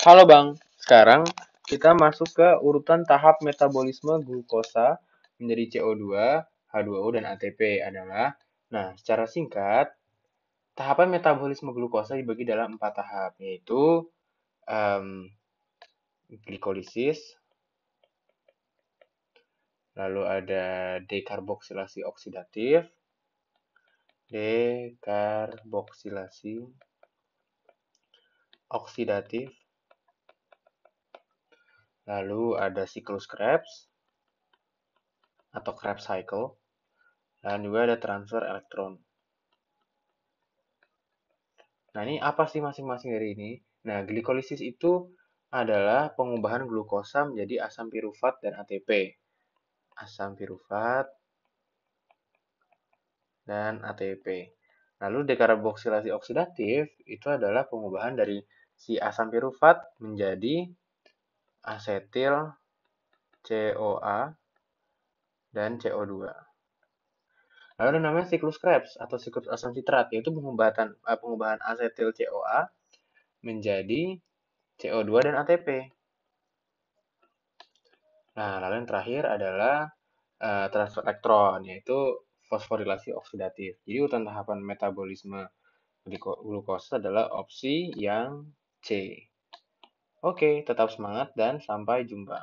Halo Bang, sekarang kita masuk ke urutan tahap metabolisme glukosa menjadi CO2, H2O, dan ATP adalah, nah secara singkat, tahapan metabolisme glukosa dibagi dalam empat tahap, yaitu um, glikolisis, lalu ada dekarboksilasi oksidatif, dekarboksilasi oksidatif, Lalu ada siklus Krebs atau Krebs cycle. Dan juga ada transfer elektron. Nah, ini apa sih masing-masing dari ini? Nah, glikolisis itu adalah pengubahan glukosa menjadi asam piruvat dan ATP. Asam piruvat dan ATP. Lalu dekarboksilasi oksidatif itu adalah pengubahan dari si asam piruvat menjadi asetil, COA, dan CO2. Lalu ada namanya siklus Krebs atau siklus asam sitrat, yaitu pengubahan eh, pengubahan asetil COA menjadi CO2 dan ATP. Nah, lalu yang terakhir adalah uh, transfer elektron, yaitu fosforilasi oksidatif. Jadi urutan tahapan metabolisme glukosa adalah opsi yang C. Oke, tetap semangat dan sampai jumpa.